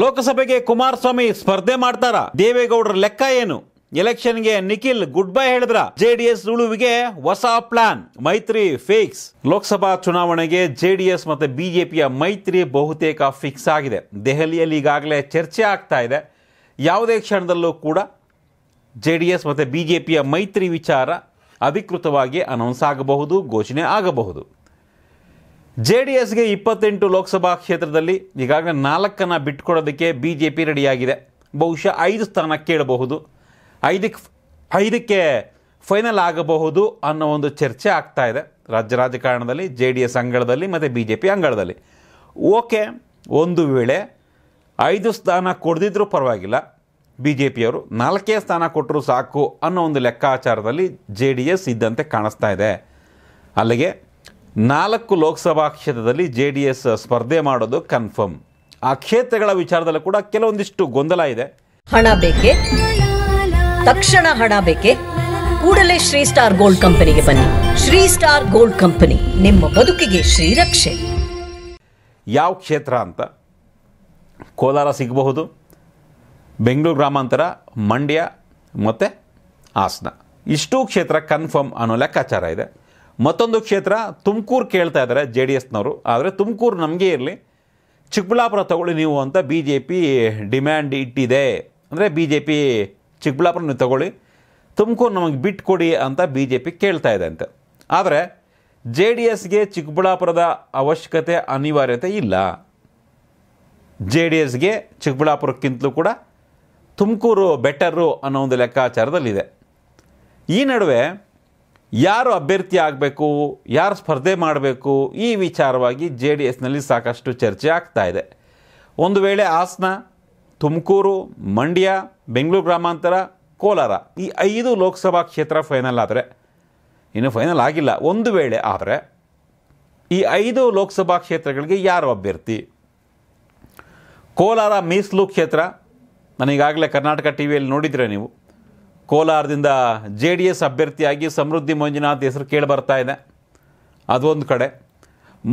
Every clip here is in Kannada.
ಲೋಕಸಭೆಗೆ ಕುಮಾರಸ್ವಾಮಿ ಸ್ಪರ್ಧೆ ಮಾಡ್ತಾರ ದೇವೇಗೌಡರ ಲೆಕ್ಕ ಏನು ಎಲೆಕ್ಷನ್ಗೆ ನಿಖಿಲ್ ಗುಡ್ ಬೈ ಹೇಳಿದ್ರ ಜೆಡಿಎಸ್ ಉಳುವಿಗೆ ಹೊಸ ಪ್ಲಾನ್ ಮೈತ್ರಿ ಫಿಕ್ಸ್ ಲೋಕಸಭಾ ಚುನಾವಣೆಗೆ ಜೆಡಿಎಸ್ ಮತ್ತೆ ಬಿಜೆಪಿಯ ಮೈತ್ರಿ ಬಹುತೇಕ ಫಿಕ್ಸ್ ಆಗಿದೆ ದೆಹಲಿಯಲ್ಲಿ ಈಗಾಗಲೇ ಚರ್ಚೆ ಆಗ್ತಾ ಇದೆ ಯಾವುದೇ ಕ್ಷಣದಲ್ಲೂ ಕೂಡ ಜೆಡಿಎಸ್ ಮತ್ತೆ ಬಿಜೆಪಿಯ ಮೈತ್ರಿ ವಿಚಾರ ಅಧಿಕೃತವಾಗಿ ಅನೌನ್ಸ್ ಆಗಬಹುದು ಘೋಷಣೆ ಆಗಬಹುದು ಜೆ ಡಿ ಎಸ್ಗೆ ಇಪ್ಪತ್ತೆಂಟು ಲೋಕಸಭಾ ಕ್ಷೇತ್ರದಲ್ಲಿ ಈಗಾಗಲೇ ನಾಲ್ಕನ್ನು ಬಿಟ್ಕೊಡೋದಕ್ಕೆ ಬಿ ಜೆ ಪಿ ರೆಡಿಯಾಗಿದೆ ಬಹುಶಃ ಐದು ಸ್ಥಾನ ಕೇಳಬಹುದು ಐದಕ್ಕೆ ಐದಕ್ಕೆ ಫೈನಲ್ ಆಗಬಹುದು ಅನ್ನೋ ಒಂದು ಚರ್ಚೆ ಆಗ್ತಾ ಇದೆ ರಾಜ್ಯ ರಾಜಕಾರಣದಲ್ಲಿ ಜೆ ಡಿ ಎಸ್ ಅಂಗಳದಲ್ಲಿ ಮತ್ತು ಬಿ ಜೆ ಪಿ ಅಂಗಳದಲ್ಲಿ ಓಕೆ ಒಂದು ವೇಳೆ ಐದು ಸ್ಥಾನ ಕೊಡದಿದ್ದರೂ ಪರವಾಗಿಲ್ಲ ಬಿ ಜೆ ಪಿಯವರು ನಾಲ್ಕೇ ಸ್ಥಾನ ಕೊಟ್ಟರು ಸಾಕು ಅನ್ನೋ ಒಂದು ಲೆಕ್ಕಾಚಾರದಲ್ಲಿ ಜೆ ಡಿ ಎಸ್ ಇದ್ದಂತೆ ಕಾಣಿಸ್ತಾ ಇದೆ ಅಲ್ಲಿಗೆ ನಾಲ್ಕು ಲೋಕಸಭಾ ಕ್ಷೇತ್ರದಲ್ಲಿ ಜೆ ಡಿ ಎಸ್ ಸ್ಪರ್ಧೆ ಮಾಡೋದು ಕನ್ಫರ್ಮ್ ಆ ಕ್ಷೇತ್ರಗಳ ವಿಚಾರದಲ್ಲೂ ಕೂಡ ಕೆಲವೊಂದಿಷ್ಟು ಗೊಂದಲ ಇದೆ ಹಣ ಬೇಕೆ ತಕ್ಷಣ ಹಣ ಬೇಕೆ ಕೂಡಲೇ ಶ್ರೀ ಸ್ಟಾರ್ ಗೋಲ್ಡ್ ಕಂಪನಿಗೆ ಬನ್ನಿ ಶ್ರೀ ಸ್ಟಾರ್ ಗೋಲ್ಡ್ ಕಂಪನಿ ನಿಮ್ಮ ಬದುಕಿಗೆ ಶ್ರೀರಕ್ಷೆ ಯಾವ ಕ್ಷೇತ್ರ ಅಂತ ಕೋಲಾರ ಸಿಗಬಹುದು ಬೆಂಗಳೂರು ಗ್ರಾಮಾಂತರ ಮಂಡ್ಯ ಮತ್ತು ಹಾಸನ ಇಷ್ಟೂ ಕ್ಷೇತ್ರ ಕನ್ಫರ್ಮ್ ಅನ್ನೋ ಲೆಕ್ಕಾಚಾರ ಇದೆ ಮತ್ತೊಂದು ಕ್ಷೇತ್ರ ತುಮಕೂರು ಕೇಳ್ತಾ ಇದ್ದಾರೆ ಜೆ ಡಿ ಎಸ್ನವರು ಆದರೆ ತುಮಕೂರು ನಮಗೆ ಇರಲಿ ಚಿಕ್ಕಬಳ್ಳಾಪುರ ತಗೊಳ್ಳಿ ನೀವು ಅಂತ ಬಿ ಜೆ ಪಿ ಡಿಮ್ಯಾಂಡ್ ಇಟ್ಟಿದೆ ಅಂದರೆ ಬಿ ಜೆ ಪಿ ಚಿಕ್ಕಬಳ್ಳಾಪುರ ನೀವು ತಗೊಳ್ಳಿ ತುಮಕೂರು ನಮಗೆ ಬಿಟ್ಟು ಕೊಡಿ ಅಂತ ಬಿ ಜೆ ಪಿ ಕೇಳ್ತಾ ಇದೆ ಅಂತೆ ಆದರೆ ಜೆ ಡಿ ಎಸ್ಗೆ ಚಿಕ್ಕಬಳ್ಳಾಪುರದ ಅವಶ್ಯಕತೆ ಅನಿವಾರ್ಯತೆ ಇಲ್ಲ ಜೆ ಡಿ ಎಸ್ಗೆ ಚಿಕ್ಕಬಳ್ಳಾಪುರಕ್ಕಿಂತಲೂ ಕೂಡ ತುಮಕೂರು ಬೆಟರು ಅನ್ನೋ ಒಂದು ಲೆಕ್ಕಾಚಾರದಲ್ಲಿದೆ ಈ ನಡುವೆ ಯಾರು ಅಭ್ಯರ್ಥಿ ಆಗಬೇಕು ಯಾರು ಸ್ಪರ್ಧೆ ಮಾಡಬೇಕು ಈ ವಿಚಾರವಾಗಿ ಜೆ ಡಿ ಎಸ್ನಲ್ಲಿ ಸಾಕಷ್ಟು ಚರ್ಚೆ ಆಗ್ತಾ ಇದೆ ಒಂದು ವೇಳೆ ಹಾಸನ ತುಮಕೂರು ಮಂಡ್ಯ ಬೆಂಗಳೂರು ಗ್ರಾಮಾಂತರ ಕೋಲಾರ ಈ ಐದು ಲೋಕಸಭಾ ಕ್ಷೇತ್ರ ಫೈನಲ್ ಆದರೆ ಇನ್ನು ಫೈನಲ್ ಆಗಿಲ್ಲ ಒಂದು ವೇಳೆ ಆದರೆ ಈ ಐದು ಲೋಕಸಭಾ ಕ್ಷೇತ್ರಗಳಿಗೆ ಯಾರು ಅಭ್ಯರ್ಥಿ ಕೋಲಾರ ಮೀಸಲು ಕ್ಷೇತ್ರ ನನಗಾಗಲೇ ಕರ್ನಾಟಕ ಟಿ ವಿಯಲ್ಲಿ ನೋಡಿದರೆ ನೀವು ಕೋಲಾರದಿಂದ ಜೆ ಡಿ ಎಸ್ ಅಭ್ಯರ್ಥಿಯಾಗಿ ಸಮೃದ್ಧಿ ಮಂಜುನಾಥ್ ಹೆಸರು ಕೇಳಿ ಬರ್ತಾ ಇದೆ ಅದೊಂದು ಕಡೆ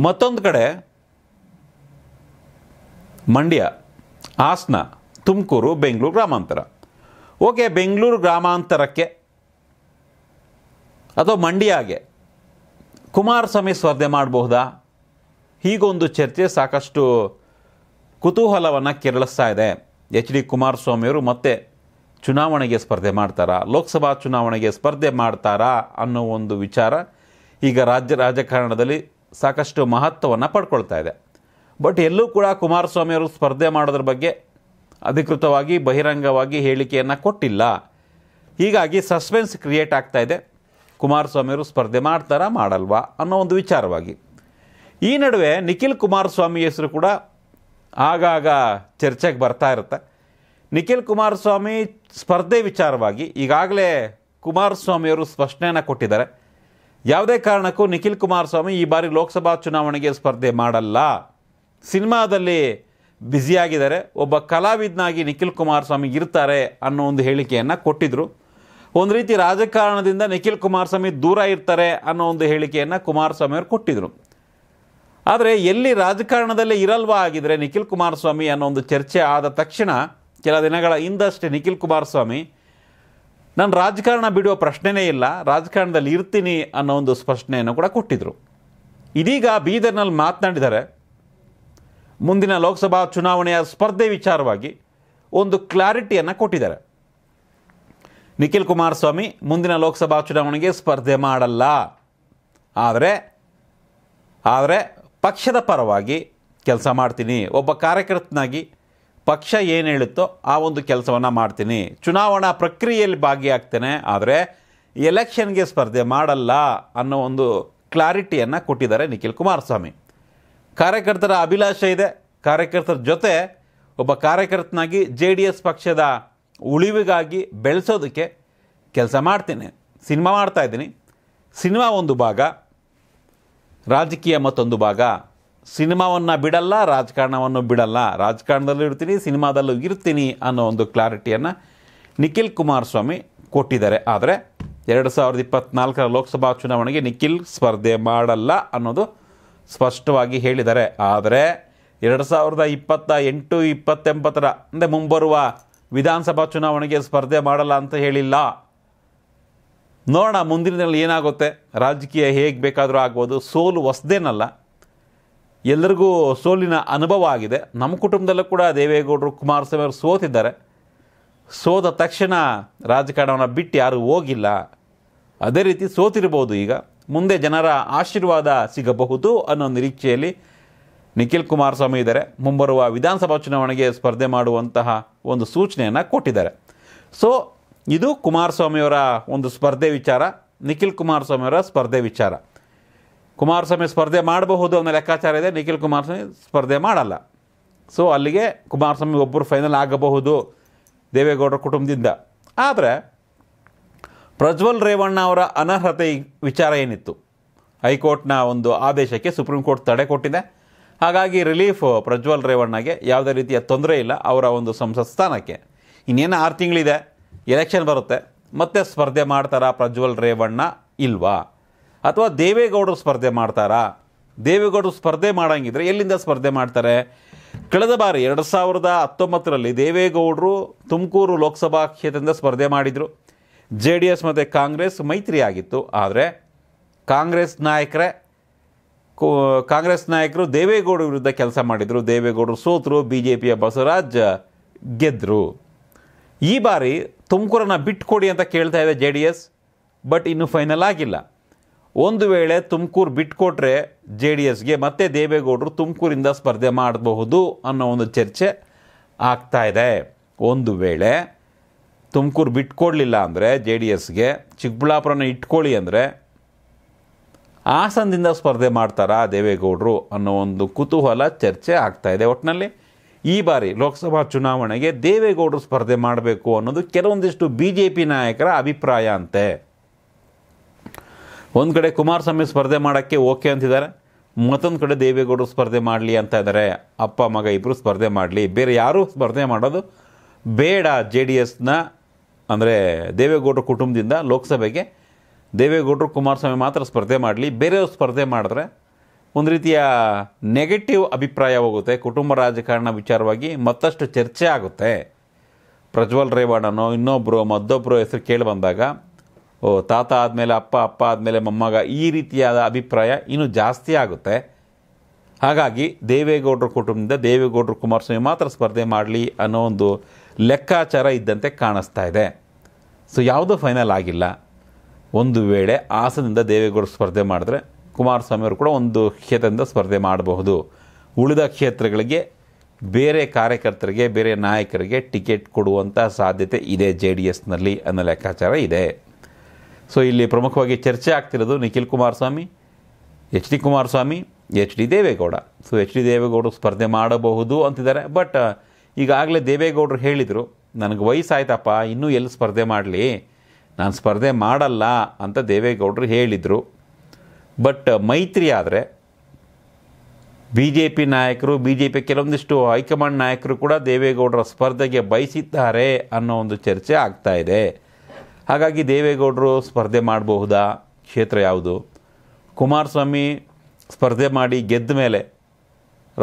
ಮತ್ತೊಂದು ಕಡೆ ಮಂಡ್ಯ ಹಾಸನ ತುಮಕೂರು ಬೆಂಗಳೂರು ಗ್ರಾಮಾಂತರ ಓಕೆ ಬೆಂಗಳೂರು ಗ್ರಾಮಾಂತರಕ್ಕೆ ಅಥವಾ ಮಂಡ್ಯಗೆ ಕುಮಾರಸ್ವಾಮಿ ಸ್ಪರ್ಧೆ ಮಾಡಬಹುದಾ ಹೀಗೊಂದು ಚರ್ಚೆ ಸಾಕಷ್ಟು ಕುತೂಹಲವನ್ನು ಕೆರಳಿಸ್ತಾ ಇದೆ ಎಚ್ ಡಿ ಕುಮಾರಸ್ವಾಮಿಯವರು ಮತ್ತೆ ಚುನಾವಣೆಗೆ ಸ್ಪರ್ಧೆ ಮಾಡ್ತಾರಾ ಲೋಕಸಭಾ ಚುನಾವಣೆಗೆ ಸ್ಪರ್ಧೆ ಮಾಡ್ತಾರಾ ಅನ್ನೋ ಒಂದು ವಿಚಾರ ಈಗ ರಾಜ್ಯ ರಾಜಕಾರಣದಲ್ಲಿ ಸಾಕಷ್ಟು ಮಹತ್ವವನ್ನು ಪಡ್ಕೊಳ್ತಾ ಇದೆ ಬಟ್ ಎಲ್ಲೂ ಕೂಡ ಕುಮಾರಸ್ವಾಮಿಯವರು ಸ್ಪರ್ಧೆ ಮಾಡೋದ್ರ ಬಗ್ಗೆ ಅಧಿಕೃತವಾಗಿ ಬಹಿರಂಗವಾಗಿ ಹೇಳಿಕೆಯನ್ನು ಕೊಟ್ಟಿಲ್ಲ ಹೀಗಾಗಿ ಸಸ್ಪೆನ್ಸ್ ಕ್ರಿಯೇಟ್ ಆಗ್ತಾ ಇದೆ ಕುಮಾರಸ್ವಾಮಿಯವರು ಸ್ಪರ್ಧೆ ಮಾಡ್ತಾರಾ ಮಾಡಲ್ವಾ ಅನ್ನೋ ಒಂದು ವಿಚಾರವಾಗಿ ಈ ನಡುವೆ ನಿಖಿಲ್ ಕುಮಾರಸ್ವಾಮಿ ಹೆಸರು ಕೂಡ ಆಗಾಗ ಚರ್ಚೆಗೆ ಬರ್ತಾ ಇರುತ್ತೆ ನಿಖಿಲ್ ಕುಮಾರಸ್ವಾಮಿ ಸ್ಪರ್ಧೆ ವಿಚಾರವಾಗಿ ಈಗಾಗಲೇ ಕುಮಾರಸ್ವಾಮಿಯವರು ಸ್ಪಷ್ಟನೆಯನ್ನು ಕೊಟ್ಟಿದ್ದಾರೆ ಯಾವುದೇ ಕಾರಣಕ್ಕೂ ನಿಖಿಲ್ ಕುಮಾರಸ್ವಾಮಿ ಈ ಬಾರಿ ಲೋಕಸಭಾ ಚುನಾವಣೆಗೆ ಸ್ಪರ್ಧೆ ಮಾಡಲ್ಲ ಸಿನಿಮಾದಲ್ಲಿ ಬ್ಯುಸಿಯಾಗಿದ್ದಾರೆ ಒಬ್ಬ ಕಲಾವಿದನಾಗಿ ನಿಖಿಲ್ ಕುಮಾರಸ್ವಾಮಿ ಇರ್ತಾರೆ ಅನ್ನೋ ಒಂದು ಹೇಳಿಕೆಯನ್ನು ಕೊಟ್ಟಿದ್ದರು ಒಂದು ರೀತಿ ರಾಜಕಾರಣದಿಂದ ನಿಖಿಲ್ ಕುಮಾರಸ್ವಾಮಿ ದೂರ ಇರ್ತಾರೆ ಅನ್ನೋ ಒಂದು ಹೇಳಿಕೆಯನ್ನು ಕುಮಾರಸ್ವಾಮಿ ಅವರು ಕೊಟ್ಟಿದ್ದರು ಆದರೆ ಎಲ್ಲಿ ರಾಜಕಾರಣದಲ್ಲಿ ಇರಲ್ವಾ ಆಗಿದ್ದರೆ ನಿಖಿಲ್ ಕುಮಾರಸ್ವಾಮಿ ಅನ್ನೋ ಒಂದು ಚರ್ಚೆ ಆದ ತಕ್ಷಣ ಕೆಲ ದಿನಗಳ ಹಿಂದಷ್ಟೇ ನಿಖಿಲ್ ಕುಮಾರಸ್ವಾಮಿ ನಾನು ರಾಜಕಾರಣ ಬಿಡುವ ಪ್ರಶ್ನೆನೇ ಇಲ್ಲ ರಾಜಕಾರಣದಲ್ಲಿ ಇರ್ತೀನಿ ಅನ್ನೋ ಒಂದು ಸ್ಪಷ್ಟನೆಯನ್ನು ಕೂಡ ಕೊಟ್ಟಿದ್ದರು ಇದೀಗ ಬೀದರ್ನಲ್ಲಿ ಮಾತನಾಡಿದ್ದಾರೆ ಮುಂದಿನ ಲೋಕಸಭಾ ಚುನಾವಣೆಯ ಸ್ಪರ್ಧೆ ವಿಚಾರವಾಗಿ ಒಂದು ಕ್ಲಾರಿಟಿಯನ್ನು ಕೊಟ್ಟಿದ್ದಾರೆ ನಿಖಿಲ್ ಕುಮಾರಸ್ವಾಮಿ ಮುಂದಿನ ಲೋಕಸಭಾ ಚುನಾವಣೆಗೆ ಸ್ಪರ್ಧೆ ಮಾಡಲ್ಲ ಆದರೆ ಆದರೆ ಪಕ್ಷದ ಪರವಾಗಿ ಕೆಲಸ ಮಾಡ್ತೀನಿ ಒಬ್ಬ ಕಾರ್ಯಕರ್ತನಾಗಿ ಪಕ್ಷ ಏನು ಹೇಳುತ್ತೋ ಆ ಒಂದು ಕೆಲಸವನ್ನು ಮಾಡ್ತೀನಿ ಚುನಾವಣಾ ಪ್ರಕ್ರಿಯೆಯಲ್ಲಿ ಭಾಗಿಯಾಗ್ತೇನೆ ಆದರೆ ಎಲೆಕ್ಷನ್ಗೆ ಸ್ಪರ್ಧೆ ಮಾಡಲ್ಲ ಅನ್ನೋ ಒಂದು ಕ್ಲಾರಿಟಿಯನ್ನು ಕೊಟ್ಟಿದ್ದಾರೆ ನಿಖಿಲ್ ಕುಮಾರಸ್ವಾಮಿ ಕಾರ್ಯಕರ್ತರ ಅಭಿಲಾಷೆ ಇದೆ ಕಾರ್ಯಕರ್ತರ ಜೊತೆ ಒಬ್ಬ ಕಾರ್ಯಕರ್ತನಾಗಿ ಜೆ ಡಿ ಎಸ್ ಪಕ್ಷದ ಉಳಿವಿಗಾಗಿ ಬೆಳೆಸೋದಕ್ಕೆ ಕೆಲಸ ಮಾಡ್ತೀನಿ ಸಿನಿಮಾ ಮಾಡ್ತಾಯಿದ್ದೀನಿ ಸಿನಿಮಾ ಒಂದು ಭಾಗ ರಾಜಕೀಯ ಮತ್ತೊಂದು ಭಾಗ ಸಿನಿಮಾವನ್ನು ಬಿಡಲ್ಲ ರಾಜಕಾರಣವನ್ನು ಬಿಡಲ್ಲ ರಾಜಕಾರಣದಲ್ಲೂ ಇರ್ತೀನಿ ಸಿನಿಮಾದಲ್ಲೂ ಇರ್ತೀನಿ ಅನ್ನೋ ಒಂದು ಕ್ಲಾರಿಟಿಯನ್ನು ನಿಖಿಲ್ ಕುಮಾರಸ್ವಾಮಿ ಕೊಟ್ಟಿದ್ದಾರೆ ಆದರೆ ಎರಡು ಸಾವಿರದ ಇಪ್ಪತ್ನಾಲ್ಕರ ಲೋಕಸಭಾ ಚುನಾವಣೆಗೆ ನಿಖಿಲ್ ಸ್ಪರ್ಧೆ ಮಾಡಲ್ಲ ಅನ್ನೋದು ಸ್ಪಷ್ಟವಾಗಿ ಹೇಳಿದ್ದಾರೆ ಆದರೆ ಎರಡು ಸಾವಿರದ ಇಪ್ಪತ್ತ ಎಂಟು ಇಪ್ಪತ್ತೆಂಬತ್ತರ ಅಂದರೆ ಮುಂಬರುವ ವಿಧಾನಸಭಾ ಚುನಾವಣೆಗೆ ಸ್ಪರ್ಧೆ ಮಾಡಲ್ಲ ಅಂತ ಹೇಳಿಲ್ಲ ನೋಡೋಣ ಮುಂದಿನಲ್ಲಿ ಏನಾಗುತ್ತೆ ರಾಜಕೀಯ ಹೇಗೆ ಬೇಕಾದರೂ ಆಗ್ಬೋದು ಸೋಲು ಹೊಸ್ದೇನಲ್ಲ ಎಲ್ಲರಿಗೂ ಸೋಲಿನ ಅನುಭವ ಆಗಿದೆ ನಮ್ಮ ಕುಟುಂಬದಲ್ಲೂ ಕೂಡ ದೇವೇಗೌಡರು ಕುಮಾರಸ್ವಾಮಿ ಅವರು ಸೋತಿದ್ದಾರೆ ಸೋದ ತಕ್ಷಣ ರಾಜಕಾರಣವನ್ನು ಬಿಟ್ಟು ಯಾರೂ ಹೋಗಿಲ್ಲ ಅದೇ ರೀತಿ ಸೋತಿರ್ಬೋದು ಈಗ ಮುಂದೆ ಜನರ ಆಶೀರ್ವಾದ ಸಿಗಬಹುದು ಅನ್ನೋ ನಿರೀಕ್ಷೆಯಲ್ಲಿ ನಿಖಿಲ್ ಕುಮಾರಸ್ವಾಮಿ ಇದ್ದಾರೆ ಮುಂಬರುವ ವಿಧಾನಸಭಾ ಚುನಾವಣೆಗೆ ಸ್ಪರ್ಧೆ ಮಾಡುವಂತಹ ಒಂದು ಸೂಚನೆಯನ್ನು ಕೊಟ್ಟಿದ್ದಾರೆ ಸೊ ಇದು ಕುಮಾರಸ್ವಾಮಿಯವರ ಒಂದು ಸ್ಪರ್ಧೆ ವಿಚಾರ ನಿಖಿಲ್ ಕುಮಾರಸ್ವಾಮಿಯವರ ಸ್ಪರ್ಧೆ ವಿಚಾರ ಕುಮಾರಸ್ವಾಮಿ ಸ್ಪರ್ಧೆ ಮಾಡಬಹುದು ಅನ್ನೋ ಲೆಕ್ಕಾಚಾರ ಇದೆ ನಿಖಿಲ್ ಕುಮಾರಸ್ವಾಮಿ ಸ್ಪರ್ಧೆ ಮಾಡಲ್ಲ ಸೊ ಅಲ್ಲಿಗೆ ಕುಮಾರಸ್ವಾಮಿ ಒಬ್ಬರು ಫೈನಲ್ ಆಗಬಹುದು ದೇವೇಗೌಡರ ಕುಟುಂಬದಿಂದ ಆದರೆ ಪ್ರಜ್ವಲ್ ರೇವಣ್ಣ ಅವರ ಅನರ್ಹತೆ ವಿಚಾರ ಏನಿತ್ತು ಹೈಕೋರ್ಟ್ನ ಒಂದು ಆದೇಶಕ್ಕೆ ಸುಪ್ರೀಂ ಕೋರ್ಟ್ ತಡೆ ಕೊಟ್ಟಿದೆ ಹಾಗಾಗಿ ರಿಲೀಫ್ ಪ್ರಜ್ವಲ್ ರೇವಣ್ಣಗೆ ಯಾವುದೇ ರೀತಿಯ ತೊಂದರೆ ಇಲ್ಲ ಅವರ ಒಂದು ಸಂಸತ್ ಸ್ಥಾನಕ್ಕೆ ಇನ್ನೇನು ಆರು ತಿಂಗಳಿದೆ ಎಲೆಕ್ಷನ್ ಬರುತ್ತೆ ಮತ್ತೆ ಸ್ಪರ್ಧೆ ಮಾಡ್ತಾರಾ ಪ್ರಜ್ವಲ್ ರೇವಣ್ಣ ಇಲ್ವಾ ಅಥವಾ ದೇವೇಗೌಡರು ಸ್ಪರ್ಧೆ ಮಾಡ್ತಾರಾ ದೇವೇಗೌಡರು ಸ್ಪರ್ಧೆ ಮಾಡಂಗಿದ್ರೆ ಎಲ್ಲಿಂದ ಸ್ಪರ್ಧೆ ಮಾಡ್ತಾರೆ ಕಳೆದ ಬಾರಿ ಎರಡು ಸಾವಿರದ ಹತ್ತೊಂಬತ್ತರಲ್ಲಿ ದೇವೇಗೌಡರು ತುಮಕೂರು ಲೋಕಸಭಾ ಕ್ಷೇತ್ರದಿಂದ ಸ್ಪರ್ಧೆ ಮಾಡಿದರು ಜೆ ಡಿ ಎಸ್ ಮತ್ತು ಕಾಂಗ್ರೆಸ್ ಮೈತ್ರಿ ಆಗಿತ್ತು ಆದರೆ ಕಾಂಗ್ರೆಸ್ ನಾಯಕರೇ ಕಾಂಗ್ರೆಸ್ ನಾಯಕರು ದೇವೇಗೌಡ ವಿರುದ್ಧ ಕೆಲಸ ಮಾಡಿದರು ದೇವೇಗೌಡರು ಸೋತರು ಬಿ ಜೆ ಪಿಯ ಬಸವರಾಜ್ ಗೆದ್ದರು ಈ ಬಾರಿ ತುಮಕೂರನ್ನು ಬಿಟ್ಟುಕೊಡಿ ಅಂತ ಕೇಳ್ತಾ ಇದೆ ಜೆ ಡಿ ಎಸ್ ಬಟ್ ಇನ್ನೂ ಫೈನಲ್ ಆಗಿಲ್ಲ ಒಂದು ವೇಳೆ ತುಮಕೂರು ಬಿಟ್ಕೊಟ್ರೆ ಜೆ ಡಿ ಎಸ್ಗೆ ಮತ್ತೆ ದೇವೇಗೌಡರು ತುಮಕೂರಿಂದ ಸ್ಪರ್ಧೆ ಮಾಡಬಹುದು ಅನ್ನೋ ಒಂದು ಚರ್ಚೆ ಆಗ್ತಾ ಇದೆ ಒಂದು ವೇಳೆ ತುಮಕೂರು ಬಿಟ್ಕೊಡ್ಲಿಲ್ಲ ಅಂದರೆ ಜೆ ಡಿ ಎಸ್ಗೆ ಚಿಕ್ಕಬಳ್ಳಾಪುರನ ಇಟ್ಕೊಳ್ಳಿ ಅಂದರೆ ಹಾಸನದಿಂದ ಸ್ಪರ್ಧೆ ಮಾಡ್ತಾರಾ ದೇವೇಗೌಡರು ಅನ್ನೋ ಒಂದು ಕುತೂಹಲ ಚರ್ಚೆ ಆಗ್ತಾ ಇದೆ ಒಟ್ಟಿನಲ್ಲಿ ಈ ಬಾರಿ ಲೋಕಸಭಾ ಚುನಾವಣೆಗೆ ದೇವೇಗೌಡರು ಸ್ಪರ್ಧೆ ಮಾಡಬೇಕು ಅನ್ನೋದು ಕೆಲವೊಂದಿಷ್ಟು ಬಿ ಜೆ ಪಿ ನಾಯಕರ ಅಭಿಪ್ರಾಯ ಅಂತೆ ಒಂದು ಕಡೆ ಕುಮಾರಸ್ವಾಮಿ ಸ್ಪರ್ಧೆ ಮಾಡೋಕ್ಕೆ ಓಕೆ ಅಂತಿದ್ದಾರೆ ಮತ್ತೊಂದು ಕಡೆ ದೇವೇಗೌಡರು ಸ್ಪರ್ಧೆ ಮಾಡಲಿ ಅಂತ ಇದ್ದಾರೆ ಅಪ್ಪ ಮಗ ಇಬ್ಬರು ಸ್ಪರ್ಧೆ ಮಾಡಲಿ ಬೇರೆ ಯಾರೂ ಸ್ಪರ್ಧೆ ಮಾಡೋದು ಬೇಡ ಜೆ ಡಿ ಎಸ್ನ ಅಂದರೆ ದೇವೇಗೌಡರ ಕುಟುಂಬದಿಂದ ಲೋಕಸಭೆಗೆ ದೇವೇಗೌಡರು ಕುಮಾರಸ್ವಾಮಿ ಮಾತ್ರ ಸ್ಪರ್ಧೆ ಮಾಡಲಿ ಬೇರೆಯವ್ರು ಸ್ಪರ್ಧೆ ಮಾಡಿದ್ರೆ ಒಂದು ರೀತಿಯ ನೆಗೆಟಿವ್ ಅಭಿಪ್ರಾಯ ಹೋಗುತ್ತೆ ಕುಟುಂಬ ರಾಜಕಾರಣ ವಿಚಾರವಾಗಿ ಮತ್ತಷ್ಟು ಚರ್ಚೆ ಆಗುತ್ತೆ ಪ್ರಜ್ವಲ್ ರೇವಾಡನೋ ಇನ್ನೊಬ್ಬರು ಮತ್ತೊಬ್ಬರು ಹೆಸರು ಕೇಳಿ ಬಂದಾಗ ಓ ತಾತ ಆದಮೇಲೆ ಅಪ್ಪ ಅಪ್ಪ ಆದಮೇಲೆ ಮೊಮ್ಮಗ ಈ ರೀತಿಯಾದ ಅಭಿಪ್ರಾಯ ಇನ್ನೂ ಜಾಸ್ತಿ ಆಗುತ್ತೆ ಹಾಗಾಗಿ ದೇವೇಗೌಡರ ಕುಟುಂಬದಿಂದ ದೇವೇಗೌಡರು ಕುಮಾರಸ್ವಾಮಿ ಮಾತ್ರ ಸ್ಪರ್ಧೆ ಮಾಡಲಿ ಅನ್ನೋ ಒಂದು ಲೆಕ್ಕಾಚಾರ ಇದ್ದಂತೆ ಕಾಣಿಸ್ತಾ ಇದೆ ಸೊ ಯಾವುದೂ ಫೈನಲ್ ಆಗಿಲ್ಲ ಒಂದು ವೇಳೆ ಹಾಸನದಿಂದ ದೇವೇಗೌಡರು ಸ್ಪರ್ಧೆ ಮಾಡಿದ್ರೆ ಕುಮಾರಸ್ವಾಮಿಯವರು ಕೂಡ ಒಂದು ಕ್ಷೇತ್ರದಿಂದ ಸ್ಪರ್ಧೆ ಮಾಡಬಹುದು ಉಳಿದ ಕ್ಷೇತ್ರಗಳಿಗೆ ಬೇರೆ ಕಾರ್ಯಕರ್ತರಿಗೆ ಬೇರೆ ನಾಯಕರಿಗೆ ಟಿಕೆಟ್ ಕೊಡುವಂಥ ಸಾಧ್ಯತೆ ಇದೆ ಜೆ ಡಿ ಎಸ್ನಲ್ಲಿ ಅನ್ನೋ ಲೆಕ್ಕಾಚಾರ ಇದೆ ಸೊ ಇಲ್ಲಿ ಪ್ರಮುಖವಾಗಿ ಚರ್ಚೆ ಆಗ್ತಿರೋದು Nikhil Kumaraswamy H D Kumaraswamy H D Deve Gowda so H D ದೇವೇಗೌಡರು ಸ್ಪರ್ಧೆ ಮಾಡಬಹುದು ಅಂತಿದ್ದಾರೆ ಬಟ್ ಈಗಾಗಲೇ ದೇವೇಗೌಡರು ಹೇಳಿದರು ನನಗೆ ವಯಸ್ಸಾಯ್ತಪ್ಪ ಇನ್ನೂ ಎಲ್ಲಿ ಸ್ಪರ್ಧೆ ಮಾಡಲಿ ನಾನು ಸ್ಪರ್ಧೆ ಮಾಡಲ್ಲ ಅಂತ ದೇವೇಗೌಡರು ಹೇಳಿದರು ಬಟ್ ಮೈತ್ರಿ ಆದರೆ ಬಿ ಜೆ ಪಿ ನಾಯಕರು ಬಿ ಜೆ ಪಿ ಕೆಲವೊಂದಿಷ್ಟು ಹೈಕಮಾಂಡ್ ನಾಯಕರು ಕೂಡ ದೇವೇಗೌಡರ ಸ್ಪರ್ಧೆಗೆ ಬಯಸಿದ್ದಾರೆ ಅನ್ನೋ ಒಂದು ಚರ್ಚೆ ಆಗ್ತಾಯಿದೆ ಹಾಗಾಗಿ ದೇವೇಗೌಡರು ಸ್ಪರ್ಧೆ ಮಾಡಬಹುದಾ ಕ್ಷೇತ್ರ ಯಾವುದು ಕುಮಾರಸ್ವಾಮಿ ಸ್ಪರ್ಧೆ ಮಾಡಿ ಗೆದ್ದ ಮೇಲೆ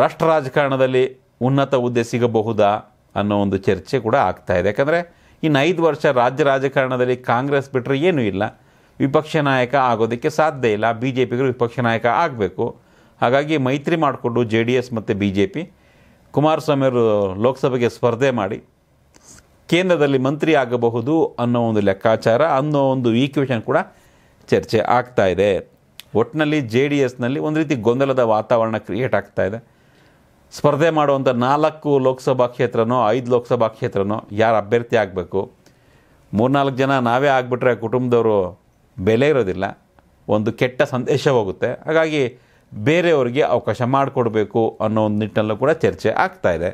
ರಾಷ್ಟ್ರ ರಾಜಕಾರಣದಲ್ಲಿ ಉನ್ನತ ಹುದ್ದೆ ಸಿಗಬಹುದಾ ಅನ್ನೋ ಒಂದು ಚರ್ಚೆ ಕೂಡ ಆಗ್ತಾ ಇದೆ ಯಾಕಂದರೆ ಇನ್ನು ಐದು ವರ್ಷ ರಾಜ್ಯ ರಾಜಕಾರಣದಲ್ಲಿ ಕಾಂಗ್ರೆಸ್ ಬಿಟ್ಟರೆ ಏನೂ ಇಲ್ಲ ವಿಪಕ್ಷ ನಾಯಕ ಆಗೋದಕ್ಕೆ ಸಾಧ್ಯ ಇಲ್ಲ ಬಿ ಜೆ ಪಿಗಳು ವಿಪಕ್ಷ ನಾಯಕ ಆಗಬೇಕು ಹಾಗಾಗಿ ಮೈತ್ರಿ ಮಾಡಿಕೊಂಡು ಜೆ ಡಿ ಎಸ್ ಮತ್ತು ಬಿ ಜೆ ಪಿ ಕುಮಾರಸ್ವಾಮಿಯವರು ಲೋಕಸಭೆಗೆ ಸ್ಪರ್ಧೆ ಮಾಡಿ ಕೇಂದ್ರದಲ್ಲಿ ಮಂತ್ರಿ ಆಗಬಹುದು ಅನ್ನೋ ಒಂದು ಲೆಕ್ಕಾಚಾರ ಅನ್ನೋ ಒಂದು ಈಕ್ವೇಷನ್ ಕೂಡ ಚರ್ಚೆ ಆಗ್ತಾ ಇದೆ ಒಟ್ಟಿನಲ್ಲಿ ಜೆ ಡಿ ಎಸ್ನಲ್ಲಿ ಒಂದು ರೀತಿ ಗೊಂದಲದ ವಾತಾವರಣ ಕ್ರಿಯೇಟ್ ಆಗ್ತಾ ಇದೆ ಸ್ಪರ್ಧೆ ಮಾಡುವಂಥ ನಾಲ್ಕು ಲೋಕಸಭಾ ಕ್ಷೇತ್ರನೋ ಐದು ಲೋಕಸಭಾ ಕ್ಷೇತ್ರನೋ ಯಾರು ಅಭ್ಯರ್ಥಿ ಆಗಬೇಕು ಮೂರ್ನಾಲ್ಕು ಜನ ನಾವೇ ಆಗಿಬಿಟ್ರೆ ಕುಟುಂಬದವರು ಬೆಲೆ ಇರೋದಿಲ್ಲ ಒಂದು ಕೆಟ್ಟ ಸಂದೇಶ ಹೋಗುತ್ತೆ ಹಾಗಾಗಿ ಬೇರೆಯವರಿಗೆ ಅವಕಾಶ ಮಾಡಿಕೊಡ್ಬೇಕು ಅನ್ನೋ ಒಂದು ನಿಟ್ಟಿನಲ್ಲೂ ಕೂಡ ಚರ್ಚೆ ಆಗ್ತಾಯಿದೆ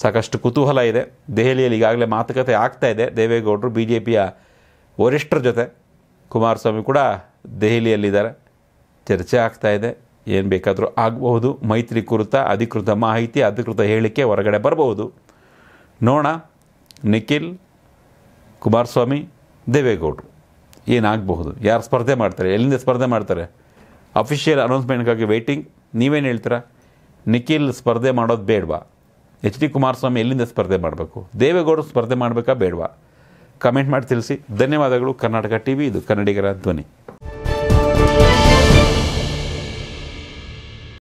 ಸಾಕಷ್ಟು ಕುತೂಹಲ ಇದೆ ದೆಹಲಿಯಲ್ಲಿ ಈಗಾಗಲೇ ಮಾತುಕತೆ ಆಗ್ತಾ ಇದೆ ದೇವೇಗೌಡರು ಬಿ ಜೆ ಪಿಯ ವರಿಷ್ಠರ ಜೊತೆ ಕುಮಾರಸ್ವಾಮಿ ಕೂಡ ದೆಹಲಿಯಲ್ಲಿದ್ದಾರೆ ಚರ್ಚೆ ಆಗ್ತಾ ಇದೆ ಏನು ಬೇಕಾದರೂ ಆಗಬಹುದು ಮೈತ್ರಿ ಕುರಿತ ಅಧಿಕೃತ ಮಾಹಿತಿ ಅಧಿಕೃತ ಹೇಳಿಕೆ ಹೊರಗಡೆ ಬರಬಹುದು ನೋಣ ನಿಖಿಲ್ ಕುಮಾರಸ್ವಾಮಿ ದೇವೇಗೌಡರು ಏನಾಗಬಹುದು ಯಾರು ಸ್ಪರ್ಧೆ ಮಾಡ್ತಾರೆ ಎಲ್ಲಿಂದ ಸ್ಪರ್ಧೆ ಮಾಡ್ತಾರೆ ಅಫಿಷಿಯಲ್ ಅನೌನ್ಸ್ಮೆಂಟ್ಗಾಗಿ ವೆಯ್ಟಿಂಗ್ ನೀವೇನು ಹೇಳ್ತೀರಾ ನಿಖಿಲ್ ಸ್ಪರ್ಧೆ ಮಾಡೋದು ಬೇಡವಾ ಎಚ್ ಡಿ ಕುಮಾರಸ್ವಾಮಿ ಎಲ್ಲಿಂದ ಸ್ಪರ್ಧೆ ಮಾಡಬೇಕು ದೇವೇಗೌಡರು ಸ್ಪರ್ಧೆ ಮಾಡಬೇಕಾ ಬೇಡವಾ ಕಮೆಂಟ್ ಮಾಡಿ ತಿಳಿಸಿ ಧನ್ಯವಾದಗಳು ಕರ್ನಾಟಕ ಟಿ ವಿ ಇದು ಕನ್ನಡಿಗರ ಧ್ವನಿ